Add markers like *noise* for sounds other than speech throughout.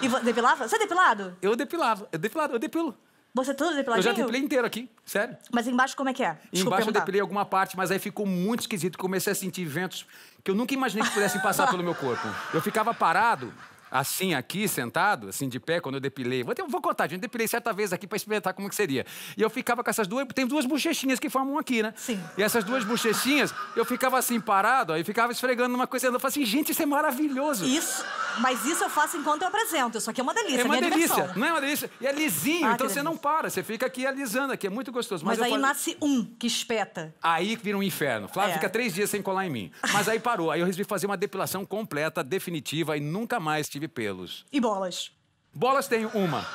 E você depilava? Você é depilado? Eu depilava. Eu depilado, eu depilo. Você é todo depiladinho? Eu já depilei inteiro aqui, sério. Mas embaixo como é que é? Desculpa embaixo perguntar. eu depilei alguma parte, mas aí ficou muito esquisito. Comecei a sentir ventos que eu nunca imaginei que pudessem passar pelo meu corpo. Eu ficava parado, assim aqui, sentado, assim de pé, quando eu depilei. Vou, vou contar, gente, depilei certa vez aqui para experimentar como que seria. E eu ficava com essas duas, tem duas bochechinhas que formam aqui, né? Sim. E essas duas bochechinhas, eu ficava assim parado, aí ficava esfregando uma coisa, eu falava assim, gente, isso é maravilhoso. Isso, mas isso eu faço enquanto eu apresento, isso aqui é uma delícia, É uma delícia, diversão. não é uma delícia? E é lisinho, ah, então você não para, você fica aqui alisando aqui, é muito gostoso. Mas, mas aí falo... nasce um que espeta. Aí vira um inferno. Flávio é. fica três dias sem colar em mim. Mas aí parou, aí eu resolvi fazer uma depilação completa, definitiva e nunca mais tive tive pelos. E bolas? Bolas tenho uma.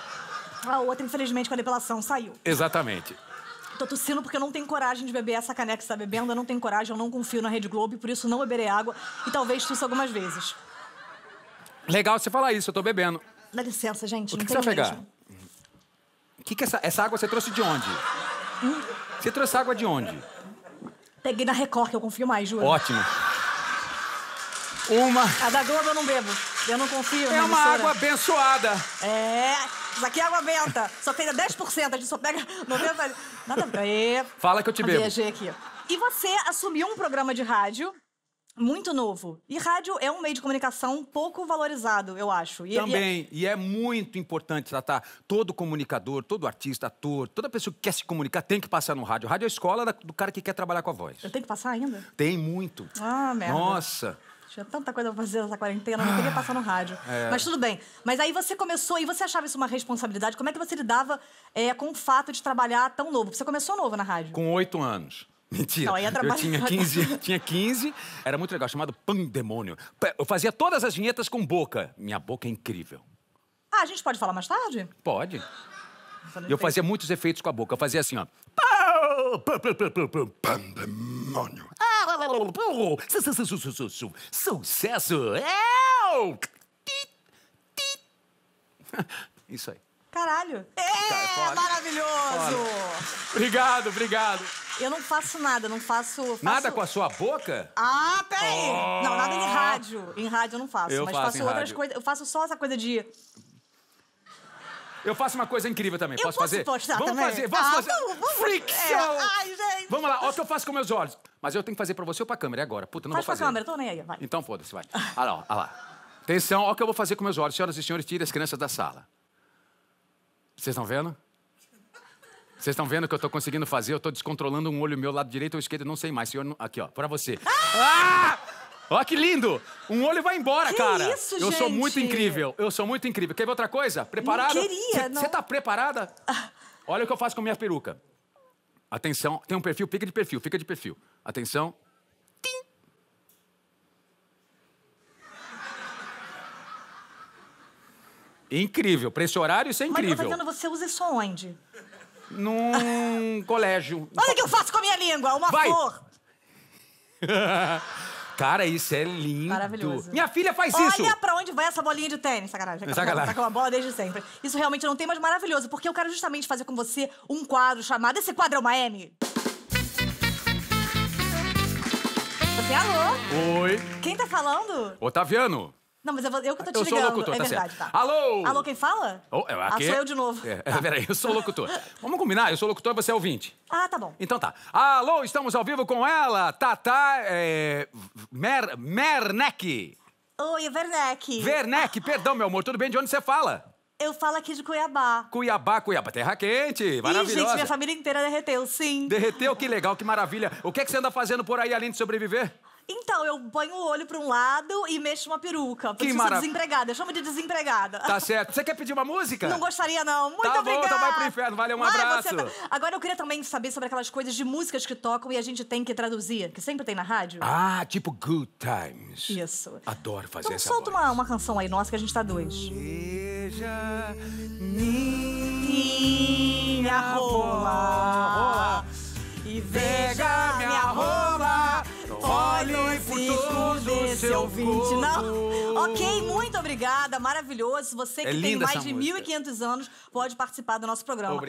A outra, infelizmente, com a depilação, saiu. Exatamente. Tô tossindo porque eu não tenho coragem de beber essa caneca que você tá bebendo. Eu não tenho coragem, eu não confio na Rede Globo e por isso não beberei água e talvez tussa algumas vezes. Legal você falar isso, eu tô bebendo. Dá licença, gente. O que, que você vai pegar? O que, que essa, essa água você trouxe de onde? Hum? Você trouxe água de onde? Peguei na Record, que eu confio mais, juro. Ótimo. Uma. A da Globo eu não bebo. Eu não confio. É uma água abençoada. É. Isso aqui é água benta. Só pega 10%, a gente só pega 90%. Nada a Fala que eu te bebo. Viajei aqui. E você assumiu um programa de rádio muito novo. E rádio é um meio de comunicação pouco valorizado, eu acho. E, Também. E é... e é... muito importante tratar. Todo comunicador, todo artista, ator, toda pessoa que quer se comunicar tem que passar no rádio. Rádio é a escola do cara que quer trabalhar com a voz. Eu tenho que passar ainda? Tem muito. Ah, merda. Nossa tinha tanta coisa pra fazer nessa quarentena, não queria passar no ah, rádio. É. Mas tudo bem. Mas aí você começou, e você achava isso uma responsabilidade? Como é que você lidava é, com o fato de trabalhar tão novo? Você começou novo na rádio. Com oito anos. Mentira. Não, eu tinha 15, *laughs* tinha 15, era muito legal, chamado Pandemônio. Eu fazia todas as vinhetas com boca. Minha boca é incrível. Ah, a gente pode falar mais tarde? Pode. Eu fazia muitos efeitos com a boca. Eu fazia assim, ó. Pandemônio. Sucesso! Isso aí. Caralho. É, maravilhoso! Fora. Obrigado, obrigado. Eu não faço nada, não faço... faço... Nada com a sua boca? Ah, peraí! Oh. Não, nada em rádio. Em rádio eu não faço. Eu mas faço, faço outras coisas. Eu faço só essa coisa de... Eu faço uma coisa incrível também. Eu posso, posso fazer? Postar vamos também. fazer, vamos ah, fazer. Vamos, vamos. Freak É. Ai, gente. Vamos lá, olha o que eu faço com meus olhos. Mas eu tenho que fazer pra você ou pra câmera agora. Puta, não Faz vou fazer. Faz pra câmera, tô nem aí, vai. Então foda-se, vai. Olha lá, olha lá. Atenção, olha o que eu vou fazer com meus olhos. Senhoras e senhores, tire as crianças da sala. Vocês estão vendo? Vocês estão vendo o que eu estou conseguindo fazer? Eu estou descontrolando um olho meu, lado direito ou esquerdo, não sei mais. Senhor, aqui, ó, para você. Ah! ah! Olha que lindo! Um olho vai embora, que cara. Isso, eu gente? sou muito incrível. Eu sou muito incrível. Quer ver outra coisa? Preparado? Não queria, Você tá preparada? Ah. Olha o que eu faço com minha peruca. Atenção, tem um perfil, fica de perfil, fica de perfil. Atenção. Tim. Incrível, pra esse horário isso é incrível. Mas eu tô vendo, você usa isso onde? Num *laughs* colégio. Olha o que eu faço com a minha língua, uma Vai. flor. *laughs* Cara, isso é lindo. Maravilhoso. Minha filha faz Olha isso. Olha pra onde vai essa bolinha de tênis, sacanagem. Sacanagem. Tá com a bola desde sempre. Isso realmente não é tem, mas maravilhoso, porque eu quero justamente fazer com você um quadro chamado Esse Quadro é uma M. Você, alô? É Oi. Quem tá falando? Otaviano. Não, mas eu, eu que tô te eu ligando. Eu sou o locutor, é tá verdade, certo. tá. Alô! Alô, quem fala? Oh, eu, é, ah, aqui... Ah, sou é? eu de novo. É, tá. Peraí, eu sou o locutor. *laughs* Vamos combinar, eu sou o locutor e você é ouvinte. Ah, tá bom. Então tá. Alô, estamos ao vivo com ela, Tata... É, Mer, Merneck. Oi, Werneck. Werneck, *laughs* perdão, meu amor, tudo bem? De onde você fala? Eu falo aqui de Cuiabá. Cuiabá, Cuiabá, terra quente, maravilhosa. Ih, gente, minha família inteira derreteu, sim. Derreteu? Que legal, que maravilha. O que, é que você anda fazendo por aí, além de sobreviver? Então, eu ponho o olho pra um lado e mexo uma peruca. Porque que eu sou desempregada. Eu chamo de desempregada. Tá certo. Você quer pedir uma música? Não gostaria, não. Muito tá obrigada. bom, então vai pro inferno. Valeu, um Vai, abraço. você tá- Agora eu queria também saber sobre aquelas coisas de músicas que tocam e a gente tem que traduzir, que sempre tem na rádio. Ah, tipo Good Times. Isso. Adoro fazer Então essa solta voz. uma, uma canção aí nossa que a gente tá dois. Veja minha rola, rola, e veja rico do seu ouvinte. Não. *laughs* Ok, muito obrigada, maravilhoso. Você é que É tem mais de 1.500 anos pode participar do nosso programa. Obrigado.